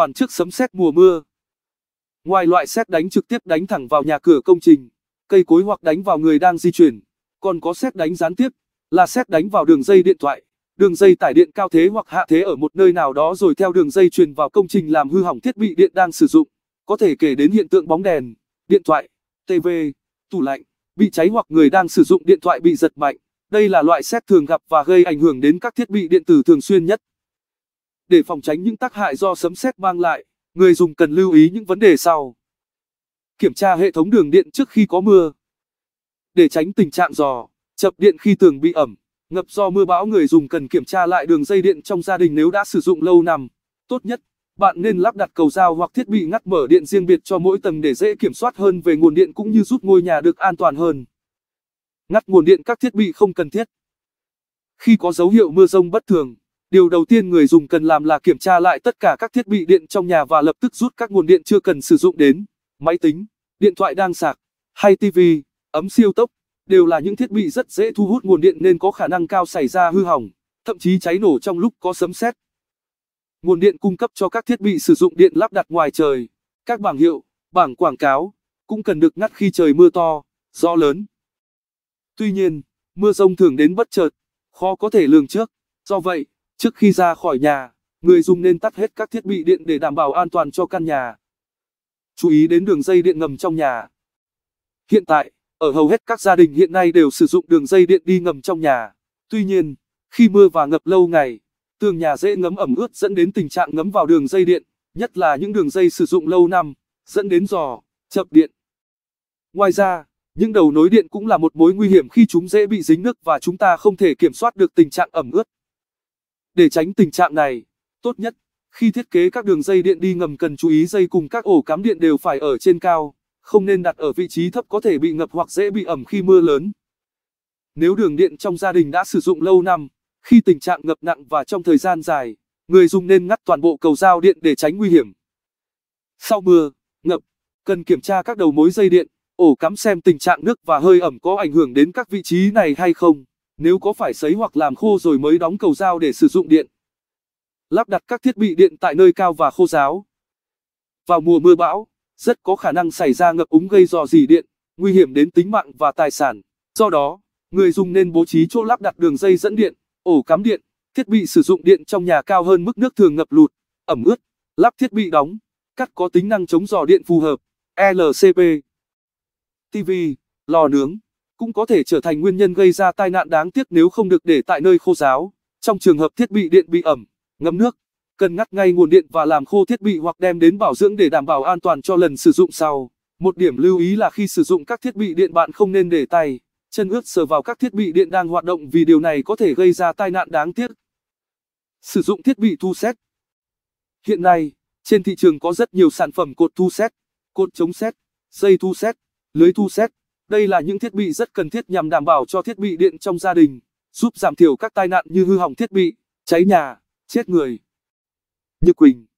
toàn trước sấm sét mùa mưa. Ngoài loại sét đánh trực tiếp đánh thẳng vào nhà cửa công trình, cây cối hoặc đánh vào người đang di chuyển, còn có sét đánh gián tiếp, là sét đánh vào đường dây điện thoại, đường dây tải điện cao thế hoặc hạ thế ở một nơi nào đó rồi theo đường dây truyền vào công trình làm hư hỏng thiết bị điện đang sử dụng. Có thể kể đến hiện tượng bóng đèn, điện thoại, TV, tủ lạnh, bị cháy hoặc người đang sử dụng điện thoại bị giật mạnh. Đây là loại sét thường gặp và gây ảnh hưởng đến các thiết bị điện tử thường xuyên nhất. Để phòng tránh những tác hại do sấm sét mang lại, người dùng cần lưu ý những vấn đề sau. Kiểm tra hệ thống đường điện trước khi có mưa. Để tránh tình trạng giò, chập điện khi tường bị ẩm, ngập do mưa bão người dùng cần kiểm tra lại đường dây điện trong gia đình nếu đã sử dụng lâu năm. Tốt nhất, bạn nên lắp đặt cầu dao hoặc thiết bị ngắt mở điện riêng biệt cho mỗi tầng để dễ kiểm soát hơn về nguồn điện cũng như giúp ngôi nhà được an toàn hơn. Ngắt nguồn điện các thiết bị không cần thiết. Khi có dấu hiệu mưa rông bất thường, Điều đầu tiên người dùng cần làm là kiểm tra lại tất cả các thiết bị điện trong nhà và lập tức rút các nguồn điện chưa cần sử dụng đến. Máy tính, điện thoại đang sạc, hay TV, ấm siêu tốc, đều là những thiết bị rất dễ thu hút nguồn điện nên có khả năng cao xảy ra hư hỏng, thậm chí cháy nổ trong lúc có sấm sét. Nguồn điện cung cấp cho các thiết bị sử dụng điện lắp đặt ngoài trời, các bảng hiệu, bảng quảng cáo cũng cần được ngắt khi trời mưa to, gió lớn. Tuy nhiên, mưa rông thường đến bất chợt, khó có thể lường trước. Do vậy, Trước khi ra khỏi nhà, người dùng nên tắt hết các thiết bị điện để đảm bảo an toàn cho căn nhà. Chú ý đến đường dây điện ngầm trong nhà. Hiện tại, ở hầu hết các gia đình hiện nay đều sử dụng đường dây điện đi ngầm trong nhà. Tuy nhiên, khi mưa và ngập lâu ngày, tường nhà dễ ngấm ẩm ướt dẫn đến tình trạng ngấm vào đường dây điện, nhất là những đường dây sử dụng lâu năm, dẫn đến giò, chập điện. Ngoài ra, những đầu nối điện cũng là một mối nguy hiểm khi chúng dễ bị dính nước và chúng ta không thể kiểm soát được tình trạng ẩm ướt. Để tránh tình trạng này, tốt nhất, khi thiết kế các đường dây điện đi ngầm cần chú ý dây cùng các ổ cắm điện đều phải ở trên cao, không nên đặt ở vị trí thấp có thể bị ngập hoặc dễ bị ẩm khi mưa lớn. Nếu đường điện trong gia đình đã sử dụng lâu năm, khi tình trạng ngập nặng và trong thời gian dài, người dùng nên ngắt toàn bộ cầu giao điện để tránh nguy hiểm. Sau mưa, ngập, cần kiểm tra các đầu mối dây điện, ổ cắm xem tình trạng nước và hơi ẩm có ảnh hưởng đến các vị trí này hay không nếu có phải sấy hoặc làm khô rồi mới đóng cầu dao để sử dụng điện. Lắp đặt các thiết bị điện tại nơi cao và khô ráo, Vào mùa mưa bão, rất có khả năng xảy ra ngập úng gây rò rỉ điện, nguy hiểm đến tính mạng và tài sản. Do đó, người dùng nên bố trí chỗ lắp đặt đường dây dẫn điện, ổ cắm điện, thiết bị sử dụng điện trong nhà cao hơn mức nước thường ngập lụt, ẩm ướt, lắp thiết bị đóng, cắt có tính năng chống rò điện phù hợp, LCP, TV, lò nướng cũng có thể trở thành nguyên nhân gây ra tai nạn đáng tiếc nếu không được để tại nơi khô ráo. Trong trường hợp thiết bị điện bị ẩm, ngấm nước, cần ngắt ngay nguồn điện và làm khô thiết bị hoặc đem đến bảo dưỡng để đảm bảo an toàn cho lần sử dụng sau. Một điểm lưu ý là khi sử dụng các thiết bị điện bạn không nên để tay, chân ướt sờ vào các thiết bị điện đang hoạt động vì điều này có thể gây ra tai nạn đáng tiếc. Sử dụng thiết bị thu xét Hiện nay, trên thị trường có rất nhiều sản phẩm cột thu xét, cột chống xét, dây thu xét, lưới thu xét, đây là những thiết bị rất cần thiết nhằm đảm bảo cho thiết bị điện trong gia đình, giúp giảm thiểu các tai nạn như hư hỏng thiết bị, cháy nhà, chết người. Như Quỳnh